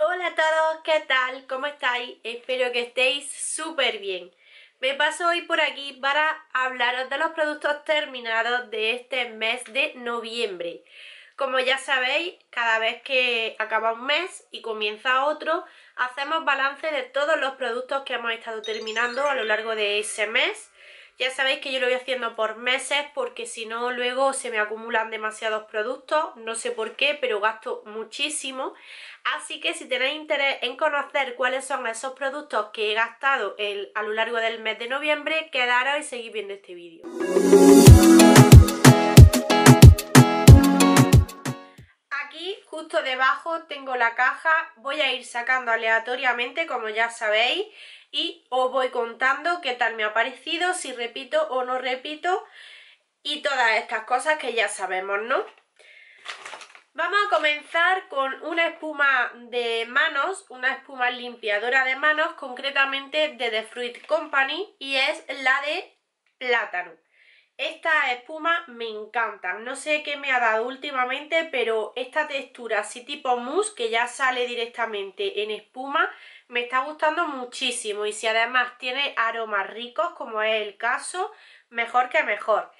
Hola a todos, ¿qué tal? ¿Cómo estáis? Espero que estéis súper bien. Me paso hoy por aquí para hablaros de los productos terminados de este mes de noviembre. Como ya sabéis, cada vez que acaba un mes y comienza otro, hacemos balance de todos los productos que hemos estado terminando a lo largo de ese mes ya sabéis que yo lo voy haciendo por meses porque si no luego se me acumulan demasiados productos, no sé por qué, pero gasto muchísimo. Así que si tenéis interés en conocer cuáles son esos productos que he gastado el, a lo largo del mes de noviembre, quedaros y seguid viendo este vídeo. Justo debajo tengo la caja, voy a ir sacando aleatoriamente como ya sabéis y os voy contando qué tal me ha parecido, si repito o no repito y todas estas cosas que ya sabemos, ¿no? Vamos a comenzar con una espuma de manos, una espuma limpiadora de manos, concretamente de The Fruit Company y es la de plátano. Esta espuma me encanta, no sé qué me ha dado últimamente, pero esta textura así tipo mousse que ya sale directamente en espuma me está gustando muchísimo y si además tiene aromas ricos como es el caso, mejor que mejor.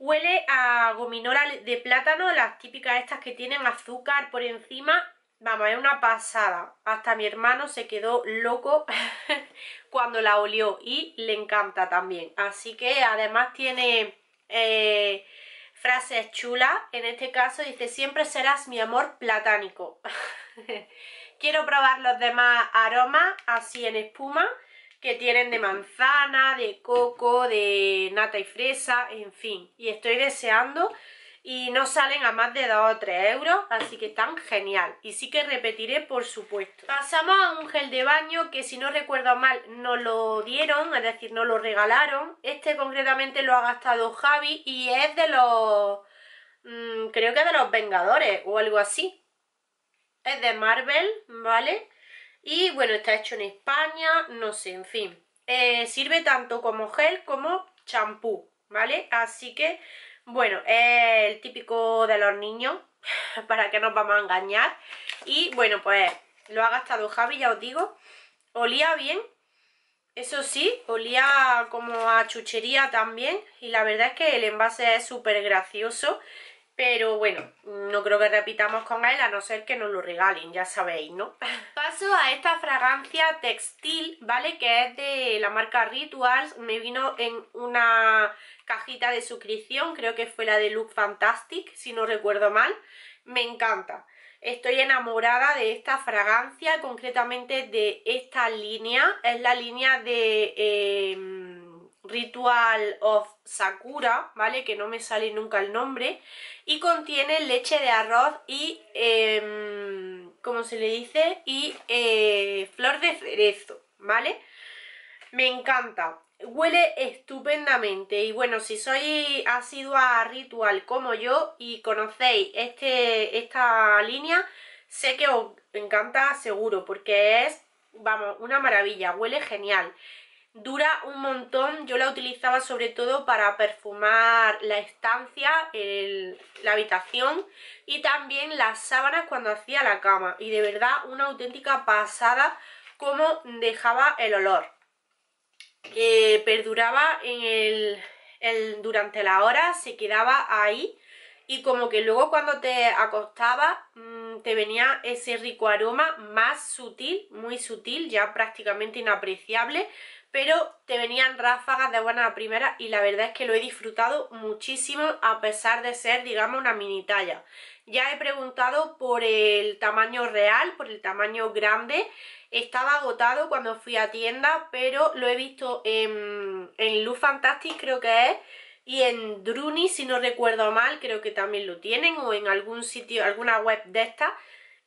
Huele a gominola de plátano, las típicas estas que tienen azúcar por encima, Vamos, es una pasada. Hasta mi hermano se quedó loco cuando la olió y le encanta también. Así que además tiene eh, frases chulas. En este caso dice, siempre serás mi amor platánico. Quiero probar los demás aromas así en espuma que tienen de manzana, de coco, de nata y fresa, en fin. Y estoy deseando y no salen a más de 2 o 3 euros, así que están genial. Y sí que repetiré, por supuesto. Pasamos a un gel de baño que si no recuerdo mal no lo dieron, es decir, no lo regalaron. Este concretamente lo ha gastado Javi y es de los... Mm, creo que es de los Vengadores o algo así. Es de Marvel, ¿vale? Y bueno, está hecho en España, no sé, en fin. Eh, sirve tanto como gel como champú, ¿vale? Así que bueno, es eh, el típico de los niños, para que nos vamos a engañar. Y bueno, pues lo ha gastado Javi, ya os digo. Olía bien, eso sí, olía como a chuchería también. Y la verdad es que el envase es súper gracioso. Pero bueno, no creo que repitamos con él a no ser que nos lo regalen, ya sabéis, ¿no? Paso a esta fragancia textil, ¿vale? Que es de la marca Rituals. Me vino en una cajita de suscripción, creo que fue la de Look Fantastic, si no recuerdo mal. Me encanta. Estoy enamorada de esta fragancia, concretamente de esta línea. Es la línea de... Em, Ritual of Sakura, ¿vale? Que no me sale nunca el nombre. Y contiene leche de arroz y, como em, ¿cómo se le dice? Y eh, flor de cerezo, ¿vale? Me encanta. Huele estupendamente y bueno, si sois asidua a Ritual como yo y conocéis este, esta línea, sé que os encanta seguro porque es, vamos, una maravilla, huele genial. Dura un montón, yo la utilizaba sobre todo para perfumar la estancia, el, la habitación y también las sábanas cuando hacía la cama. Y de verdad una auténtica pasada como dejaba el olor. Que perduraba el, durante la hora, se quedaba ahí y como que luego cuando te acostaba, mm, te venía ese rico aroma más sutil, muy sutil, ya prácticamente inapreciable pero te venían ráfagas de buena primera y la verdad es que lo he disfrutado muchísimo a pesar de ser, digamos, una mini talla. Ya he preguntado por el tamaño real, por el tamaño grande. Estaba agotado cuando fui a tienda, pero lo he visto en, en Luz Fantastic, creo que es, y en Druni, si no recuerdo mal, creo que también lo tienen, o en algún sitio, alguna web de estas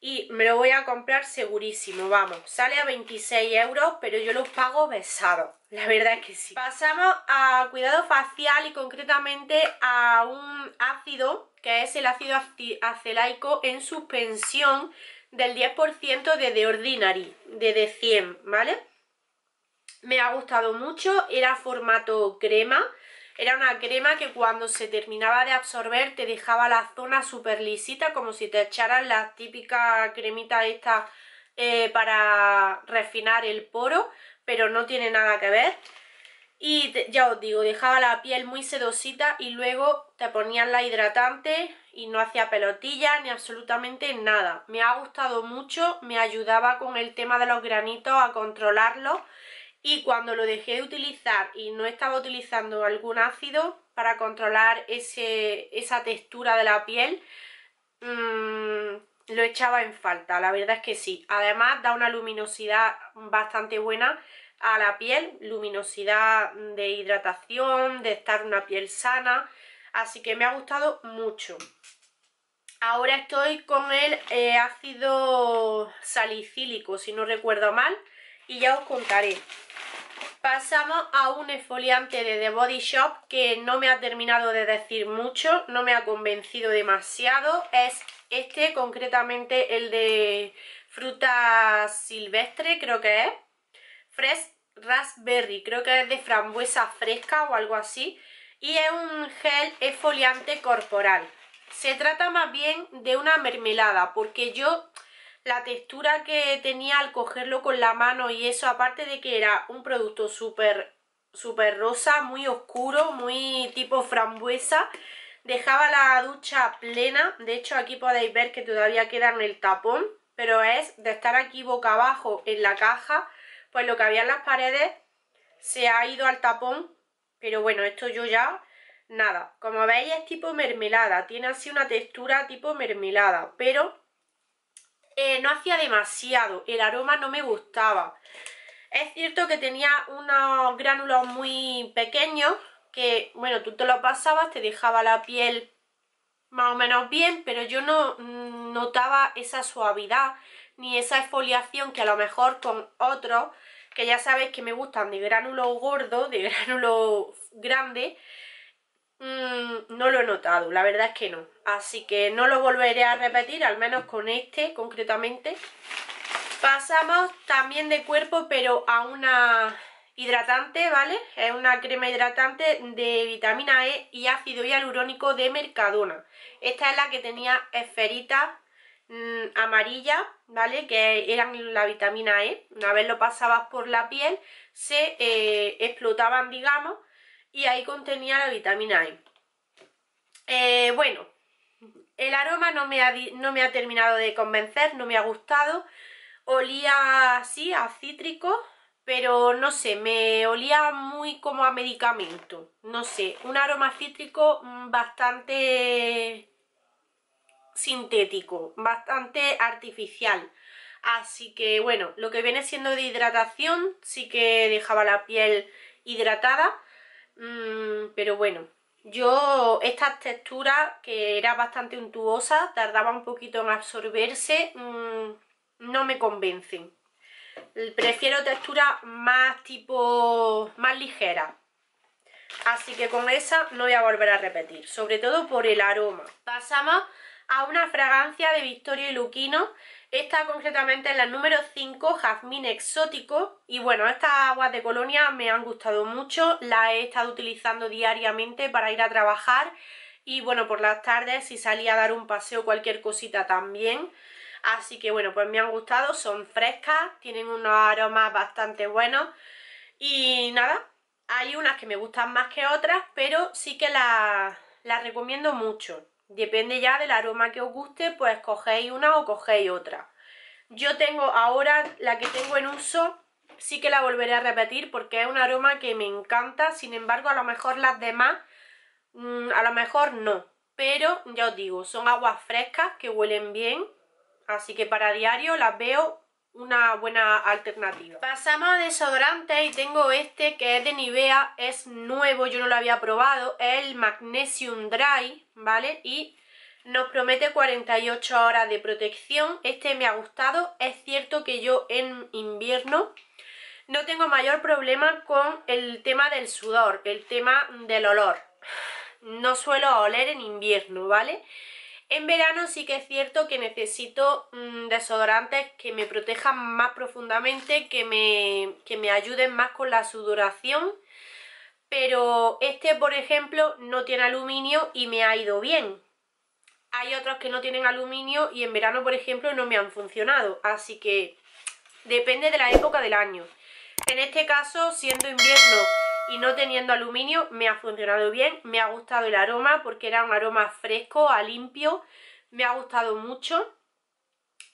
y me lo voy a comprar segurísimo, vamos. Sale a 26 euros, pero yo los pago besado. La verdad es que sí. Pasamos a cuidado facial y concretamente a un ácido, que es el ácido acelaico en suspensión del 10% de The Ordinary, de The 100, ¿vale? Me ha gustado mucho, era formato crema era una crema que cuando se terminaba de absorber te dejaba la zona súper lisita como si te echaran la típica cremita esta eh, para refinar el poro, pero no tiene nada que ver. Y ya os digo, dejaba la piel muy sedosita y luego te ponían la hidratante y no hacía pelotilla ni absolutamente nada. Me ha gustado mucho, me ayudaba con el tema de los granitos a controlarlos y cuando lo dejé de utilizar y no estaba utilizando algún ácido para controlar esa textura de la piel mm, lo echaba en falta, la verdad es que sí además da una luminosidad bastante buena a la piel luminosidad de hidratación, de estar una piel sana así que me ha gustado mucho ahora estoy con el eh, ácido salicílico si no recuerdo mal y ya os contaré Pasamos a un exfoliante de The Body Shop que no me ha terminado de decir mucho, no me ha convencido demasiado. Es este, concretamente el de fruta silvestre, creo que es. Fresh Raspberry, creo que es de frambuesa fresca o algo así. Y es un gel exfoliante corporal. Se trata más bien de una mermelada, porque yo la textura que tenía al cogerlo con la mano y eso, aparte de que era un producto súper super rosa, muy oscuro, muy tipo frambuesa, dejaba la ducha plena, de hecho aquí podéis ver que todavía queda en el tapón, pero es de estar aquí boca abajo en la caja, pues lo que había en las paredes se ha ido al tapón, pero bueno, esto yo ya nada, como veis es tipo mermelada, tiene así una textura tipo mermelada, pero eh, no hacía demasiado, el aroma no me gustaba. Es cierto que tenía unos gránulos muy pequeños que, bueno, tú te lo pasabas, te dejaba la piel más o menos bien, pero yo no mm, notaba esa suavidad ni esa exfoliación que a lo mejor con otros, que ya sabéis que me gustan de gránulo gordo, de gránulo grande, mm, no lo he notado, la verdad es que no. Así que no lo volveré a repetir, al menos con este concretamente. Pasamos también de cuerpo, pero a una hidratante, ¿vale? Es una crema hidratante de vitamina E y ácido hialurónico de Mercadona. Esta es la que tenía esferitas mm, amarillas, ¿vale? Que eran la vitamina E. Una vez lo pasabas por la piel, se eh, explotaban, digamos, y ahí contenía la vitamina E. Eh, bueno, el aroma no me, ha, terminado de convencer, no me ha gustado. Olía así, a cítrico, pero no sé, me olía muy como a medicamento. No sé, un aroma cítrico mm, bastante sintético, bastante artificial. Así que bueno, lo que viene siendo de hidratación sí que dejaba la piel hidratada, mm, pero bueno, yo, esta textura que era bastante untuosa, tardaba un poquito en absorberse, mm, no me convencen. Prefiero texturas más tipo, más ligera Así que con esa no voy a volver a repetir, sobre todo por el aroma. Pasamos a una fragancia de Victoria y Luquino esta concretamente es la número 5, jazmín exótico. Y bueno, estas aguas de colonia me han gustado mucho. Las he estado utilizando diariamente para ir a trabajar. Y bueno, por las tardes si salía a dar un paseo cualquier cosita también. Así que bueno, pues me han gustado. Son frescas, tienen unos aromas bastante buenos. Y nada, hay unas que me gustan más que otras, pero sí que las, las recomiendo mucho. Depende ya del aroma que os guste, pues cogéis una o cogéis otra. Yo tengo ahora la que tengo en uso, sí que la volveré a repetir porque es un aroma que me encanta, sin embargo a lo mejor las demás, mm, a lo mejor no. Pero ya os digo, son aguas frescas que huelen bien, así que para diario las veo una buena alternativa Pasamos a desodorante y tengo este que es de Nivea, es nuevo, yo no lo había probado Es el Magnesium Dry, ¿vale? Y nos promete 48 horas de protección Este me ha gustado, es cierto que yo en invierno no tengo mayor problema con el tema del sudor, el tema del olor No suelo oler en invierno, ¿vale? vale en verano sí que es cierto que necesito mm, desodorantes que me protejan más profundamente, que me, que me ayuden más con la sudoración, pero este, por ejemplo, no tiene aluminio y me ha ido bien. Hay otros que no tienen aluminio y en verano, por ejemplo, no me han funcionado, así que depende de la época del año. En este caso, siendo invierno y no teniendo aluminio me ha funcionado bien, me ha gustado el aroma porque era un aroma fresco, a limpio, me ha gustado mucho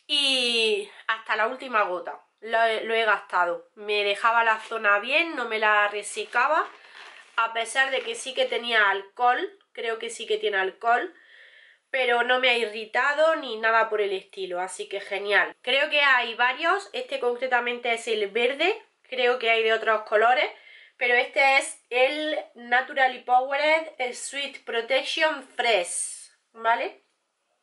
y hasta la última gota lo, he gastado, me dejaba la zona bien, no me la resecaba a pesar de que sí que tenía alcohol, creo que sí que tiene alcohol pero no me ha irritado ni nada por el estilo, así que genial. Creo que hay varios, este concretamente es el verde, creo que hay de otros colores, pero este es el Naturally Powered Sweet Protection Fresh, ¿vale?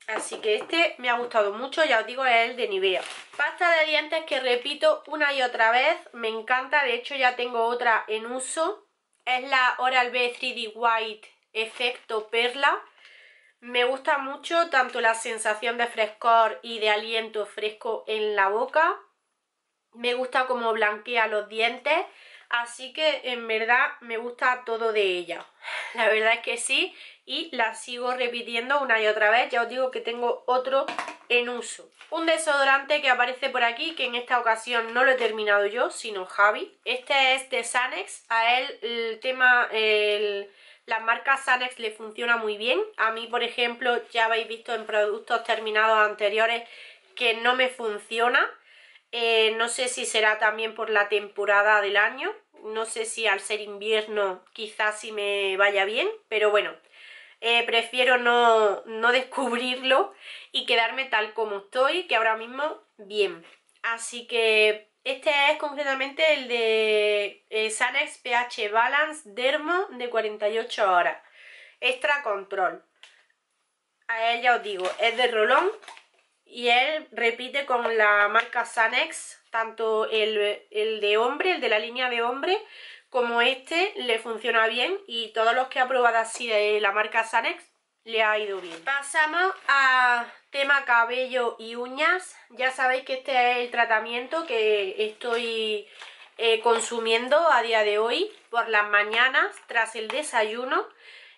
Así que este me ha gustado mucho, ya os digo, es el de Nivea. Pasta de dientes que repito una y otra vez, me encanta, de hecho ya tengo otra en uso. Es la Oral-B 3D White Efecto Perla. Me gusta mucho tanto la sensación de frescor y de aliento fresco en la boca. Me gusta cómo blanquea los dientes. Así que en verdad me gusta todo de ella. La verdad es que sí y la sigo repitiendo una y otra vez. Ya os digo que tengo otro en uso. Un desodorante que aparece por aquí, que en esta ocasión no lo he terminado yo, sino Javi. Este es de Sanex. A él el tema... las marcas Sanex le funciona muy bien. A mí, por ejemplo, ya habéis visto en productos terminados anteriores que no me funciona. Eh, no sé si será también por la temporada del año no sé si al ser invierno quizás si me vaya bien, pero bueno, eh, prefiero no, descubrirlo y quedarme tal como estoy, que ahora mismo bien. Así que este es concretamente el de eh, Sanex pH Balance Dermo de 48 horas. Extra control. A él ya os digo, es de Rolón y él repite con la marca Sanex tanto el, de hombre, el de la línea de hombre, como este le funciona bien y todos los que ha probado así de la marca Sanex le ha ido bien. Pasamos a tema cabello y uñas. Ya sabéis que este es el tratamiento que estoy eh, consumiendo a día de hoy por las mañanas tras el desayuno.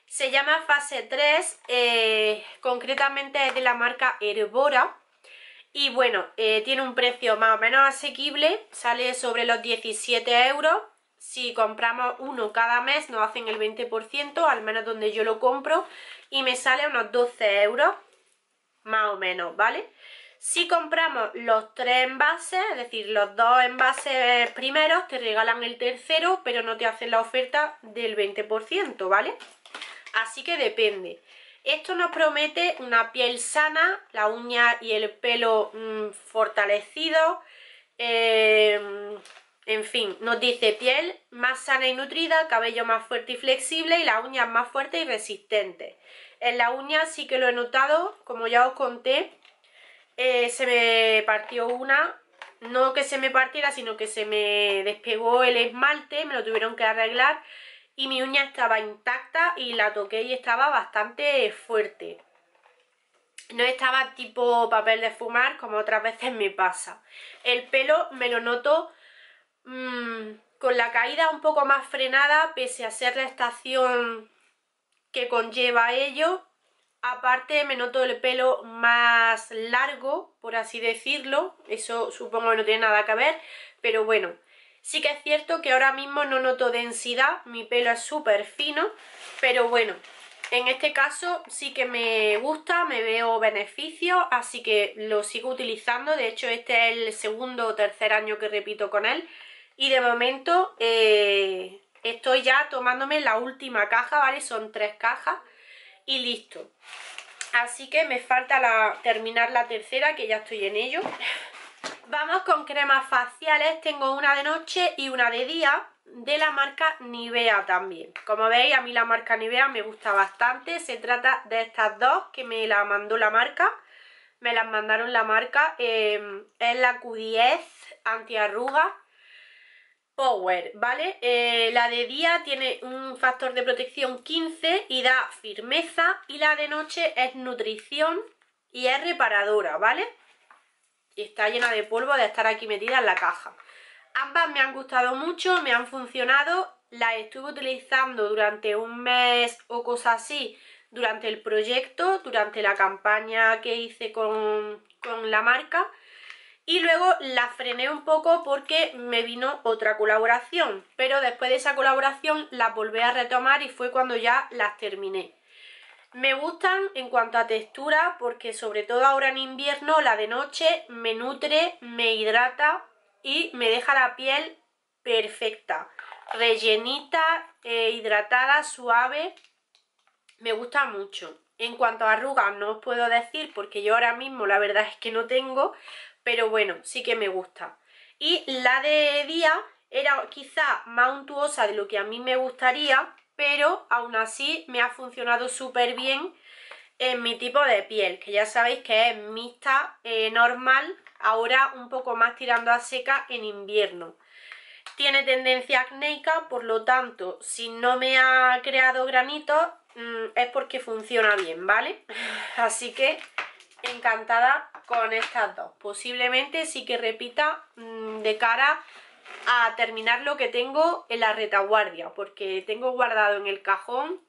Se llama fase 3, eh, concretamente es de la marca Herbora y bueno, eh, tiene un precio más o menos asequible, sale sobre los 17 euros. Si compramos uno cada mes nos hacen el 20%, al menos donde yo lo compro, y me sale unos 12 euros, más o menos, ¿vale? Si compramos los tres envases, es decir, los dos envases primeros, te regalan el tercero, pero no te hacen la oferta del 20%, ¿vale? Así que depende. Esto nos promete una piel sana, la uña y el pelo mm, fortalecido. Eh, en fin, nos dice piel más sana y nutrida, cabello más fuerte y flexible y las uñas más fuertes y resistentes. En la uña sí que lo he notado, como ya os conté, eh, se me partió una no que se me partiera, sino que se me despegó el esmalte, me lo tuvieron que arreglar y mi uña estaba intacta y la toqué y estaba bastante fuerte. No estaba tipo papel de fumar como otras veces me pasa. El pelo me lo noto mm, con la caída un poco más frenada pese a ser la estación que conlleva ello. Aparte me noto el pelo más largo, por así decirlo. Eso supongo que no tiene nada que ver, pero bueno. Sí que es cierto que ahora mismo no noto densidad, mi pelo es súper fino, pero bueno, en este caso sí que me gusta, me veo beneficio, así que lo sigo utilizando. De hecho, este es el segundo o tercer año que repito con él. Y de momento eh, estoy ya tomándome la última caja, ¿vale? Son tres cajas y listo. Así que me falta terminar la tercera, que ya estoy en ello. Vamos con cremas faciales, tengo una de noche y una de día de la marca Nivea también. Como veis, a mí la marca Nivea me gusta bastante. Se trata de estas dos que me la mandó la marca. Me las mandaron la marca. Em, es la Q10 antiarruga Power, ¿vale? Eh, la de día tiene un factor de protección 15 y da firmeza. Y la de noche es nutrición y es reparadora, ¿vale? y está llena de polvo de estar aquí metida en la caja. Ambas me han gustado mucho, me han funcionado, las estuve utilizando durante un mes o cosas así, durante el proyecto, durante la campaña que hice con, con la marca y luego la frené un poco porque me vino otra colaboración, pero después de esa colaboración las volví a retomar y fue cuando ya las terminé. Me gustan en cuanto a textura porque sobre todo ahora en invierno la de noche me nutre, me hidrata y me deja la piel perfecta. Rellenita, eh, hidratada, suave. Me gusta mucho. En cuanto a arrugas no os puedo decir porque yo ahora mismo la verdad es que no tengo, pero bueno, sí que me gusta. Y la de día era quizá más untuosa de lo que a mí me gustaría, pero aún así me ha funcionado súper bien en mi tipo de piel, que ya sabéis que es mixta, eh, normal, ahora un poco más tirando a seca en invierno. Tiene tendencia acnéica, por lo tanto, si no me ha creado granitos, mm, es porque funciona bien, ¿vale? Así que encantada con estas dos. Posiblemente sí que repita mm, de cara a terminar lo que tengo en la retaguardia porque tengo guardado en el cajón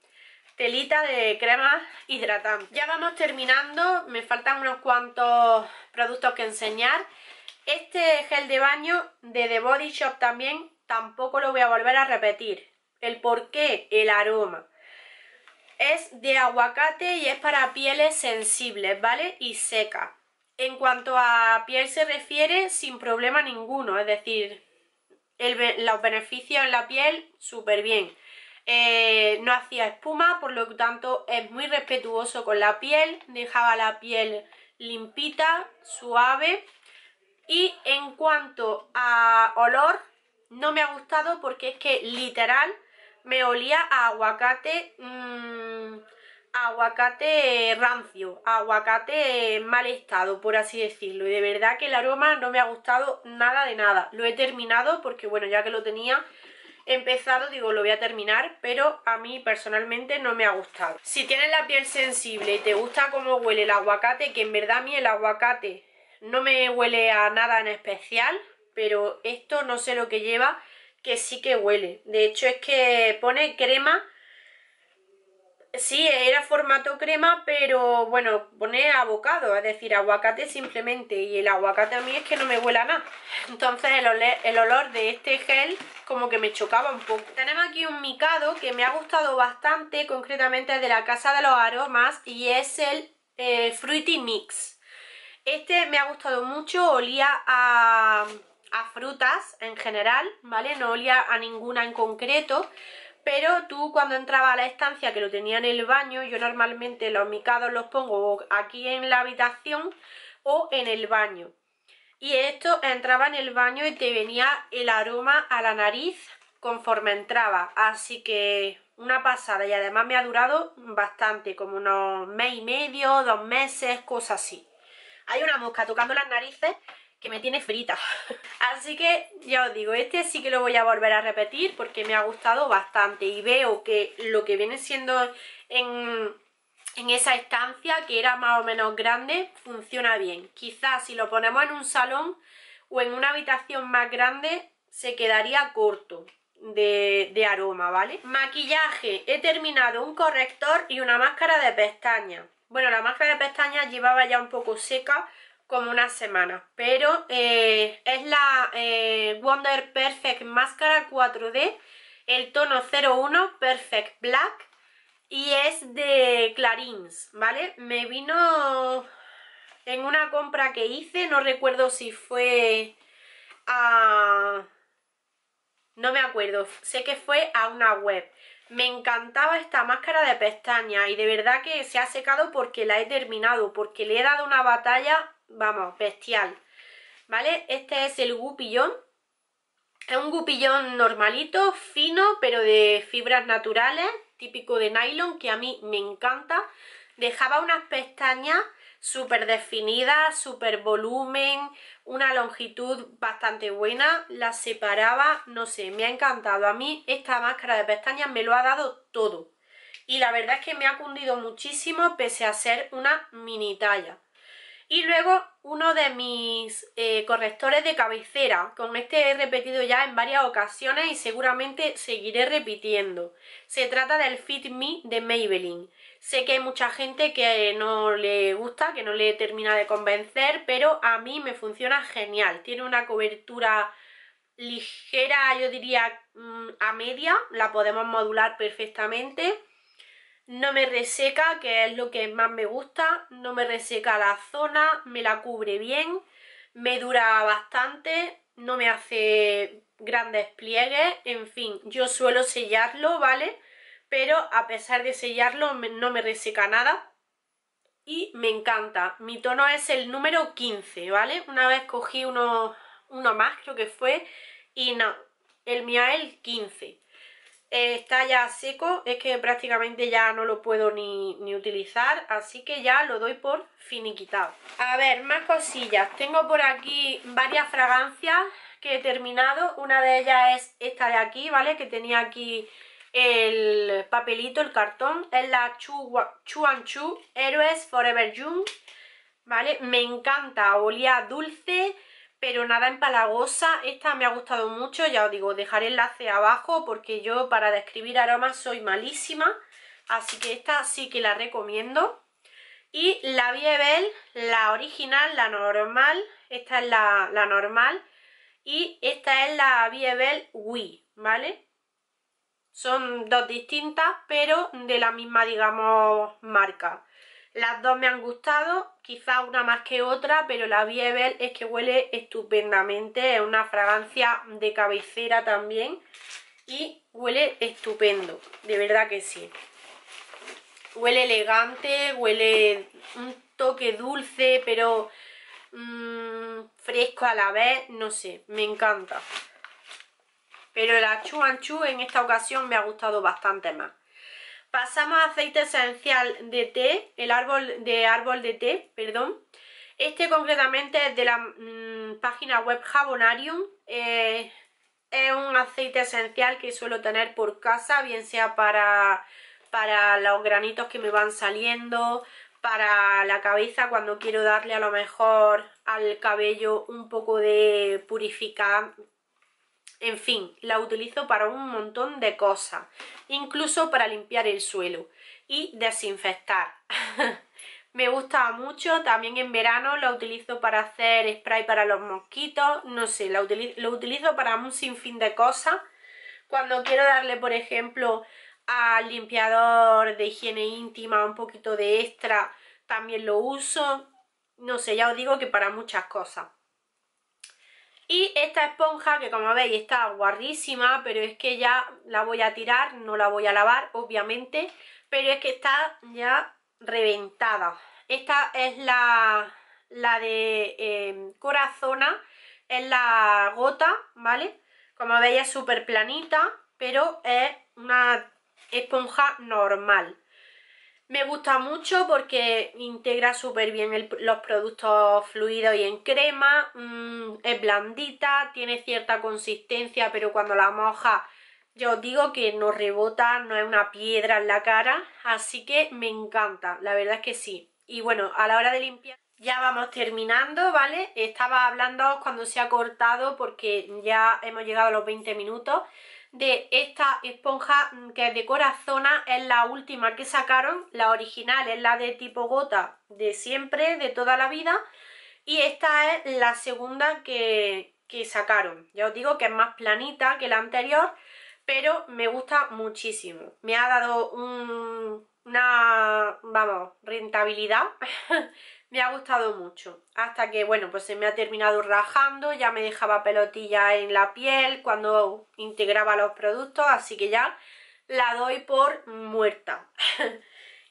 telita de crema hidratante. Ya vamos terminando, me faltan unos cuantos productos que enseñar. Este gel de baño de The Body Shop también tampoco lo voy a volver a repetir. El por qué, el aroma. Es de aguacate y es para pieles sensibles, ¿vale? Y seca. En cuanto a piel se refiere, sin problema ninguno, es decir, el, los beneficios en la piel súper bien. Eh, no hacía espuma, por lo tanto es muy respetuoso con la piel, dejaba la piel limpita, suave. Y en cuanto a olor, no me ha gustado porque es que literal me olía a aguacate mm, aguacate rancio, aguacate en mal estado, por así decirlo. Y de verdad que el aroma no me ha gustado nada de nada. Lo he terminado porque, bueno, ya que lo tenía empezado, digo, lo voy a terminar, pero a mí personalmente no me ha gustado. Si tienes la piel sensible y te gusta cómo huele el aguacate, que en verdad a mí el aguacate no me huele a nada en especial, pero esto no sé lo que lleva, que sí que huele. De hecho es que pone crema Sí, era formato crema, pero bueno, pone abocado, es decir, aguacate simplemente. Y el aguacate a mí es que no me huela nada. Entonces el, olor, el olor de este gel como que me chocaba un poco. Tenemos aquí un micado que me ha gustado bastante, concretamente de la Casa de los Aromas y es el eh, Fruity Mix. Este me ha gustado mucho, olía a, a frutas en general, ¿vale? No olía a ninguna en concreto pero tú cuando entraba a la estancia que lo tenía en el baño, yo normalmente los micados los pongo aquí en la habitación o en el baño. Y esto entraba en el baño y te venía el aroma a la nariz conforme entraba, así que una pasada y además me ha durado bastante, como unos mes y medio, dos meses, cosas así. Hay una mosca tocando las narices que me tiene frita así que ya os digo, este sí que lo voy a volver a repetir porque me ha gustado bastante y veo que lo que viene siendo en, en esa estancia que era más o menos grande funciona bien, quizás si lo ponemos en un salón o en una habitación más grande se quedaría corto de, de, aroma, ¿vale? Maquillaje, he terminado un corrector y una máscara de pestañas bueno, la máscara de pestañas llevaba ya un poco seca como una semana. Pero eh, es la eh, Wonder Perfect Máscara 4D, el tono 01 Perfect Black y es de Clarins, ¿vale? Me vino en una compra que hice, no recuerdo si fue a... No me acuerdo, sé que fue a una web. Me encantaba esta máscara de pestañas y de verdad que se ha secado porque la he terminado, porque le he dado una batalla vamos, bestial. ¿Vale? Este es el gupillón. Es un gupillón normalito, fino, pero de fibras naturales, típico de nylon, que a mí me encanta. Dejaba unas pestañas súper definidas, súper volumen, una longitud bastante buena, las separaba, no sé, me ha encantado. A mí esta máscara de pestañas me lo ha dado todo. Y la verdad es que me ha cundido muchísimo pese a ser una mini talla. Y luego uno de mis eh, correctores de cabecera, con este he repetido ya en varias ocasiones y seguramente seguiré repitiendo. Se trata del Fit Me de Maybelline. Sé que hay mucha gente que no le gusta, que no le termina de convencer, pero a mí me funciona genial. Tiene una cobertura ligera, yo diría mm, a media, la podemos modular perfectamente no me reseca, que es lo que más me gusta, no me reseca la zona, me la cubre bien, me dura bastante, no me hace grandes pliegues, en fin, yo suelo sellarlo, ¿vale? Pero a pesar de sellarlo no me reseca nada y me encanta. Mi tono es el número 15, ¿vale? Una vez cogí uno, más, creo que fue, y no, el mío es el 15 está ya seco, es que prácticamente ya no lo puedo ni, ni, utilizar, así que ya lo doy por finiquitado. A ver, más cosillas, tengo por aquí varias fragancias que he terminado, una de ellas es esta de aquí, ¿vale? Que tenía aquí el papelito, el cartón, es la Chu, Chuan Chu Héroes Forever Young, ¿vale? Me encanta, olía dulce, pero nada empalagosa. Esta me ha gustado mucho, ya os digo, dejaré enlace abajo porque yo para describir aromas soy malísima, así que esta sí que la recomiendo. Y la Viebel, la original, la normal, esta es la, normal y esta es la Viebel Wii, ¿vale? Son dos distintas, pero de la misma, digamos, marca. Las dos me han gustado, quizá una más que otra, pero la Biebel es que huele estupendamente, es una fragancia de cabecera también y huele estupendo, de verdad que sí. Huele elegante, huele un toque dulce, pero mm, fresco a la vez, no sé, me encanta. Pero la Chuanchu en esta ocasión me ha gustado bastante más. Pasamos a aceite esencial de té, el árbol de árbol de té, perdón. Este concretamente es de la mm, página web Jabonarium. Eh, es un aceite esencial que suelo tener por casa, bien sea para, para los granitos que me van saliendo, para la cabeza cuando quiero darle a lo mejor al cabello un poco de purifica, en fin, la utilizo para un montón de cosas, incluso para limpiar el suelo y desinfectar. me gusta mucho, también en verano la utilizo para hacer spray para los mosquitos, no sé, lo utilizo para un sinfín de cosas. Cuando quiero darle, por ejemplo, al limpiador de higiene íntima un poquito de extra, también lo uso. No sé, ya os digo que para muchas cosas. Y esta esponja que como veis está guarrísima, pero es que ya la voy a tirar, no la voy a lavar obviamente, pero es que está ya reventada. Esta es la, de em, Corazona, es la gota, ¿vale? Como veis es súper planita, pero es una esponja normal. Me gusta mucho porque integra súper bien los productos fluidos y en crema, mm, es blandita, tiene cierta consistencia, pero cuando la moja yo os digo que no rebota, no es una piedra en la cara, así que me encanta, la verdad es que sí. Y bueno, a la hora de limpiar ya vamos terminando, ¿vale? Estaba hablando cuando se ha cortado porque ya hemos llegado a los 20 minutos de esta esponja mm, que es de corazona, es la última que sacaron, la original es la de tipo gota de siempre, de toda la vida, y esta es la segunda que, que sacaron. Ya os digo que es más planita que la anterior, pero me gusta muchísimo. Me ha dado un, una, vamos, rentabilidad me ha gustado mucho hasta que bueno pues se me ha terminado rajando ya me dejaba pelotilla en la piel cuando integraba los productos así que ya la doy por muerta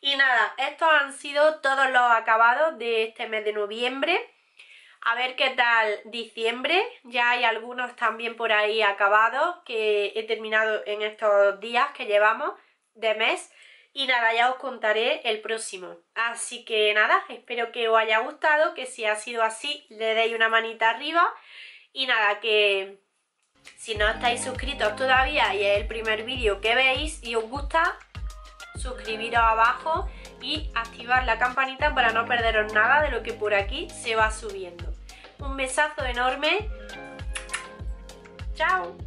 y nada estos han sido todos los acabados de este mes de noviembre a ver qué tal diciembre, ya hay algunos también por ahí acabados que he terminado en estos días que llevamos de mes y nada, ya os contaré el próximo. Así que nada, espero que os haya gustado, que si ha sido así le deis una manita arriba. Y nada, que si no estáis suscritos todavía y es el primer vídeo que veis y os gusta, suscribiros abajo y activar la campanita para no perderos nada de lo que por aquí se va subiendo. Un besazo enorme. Chao.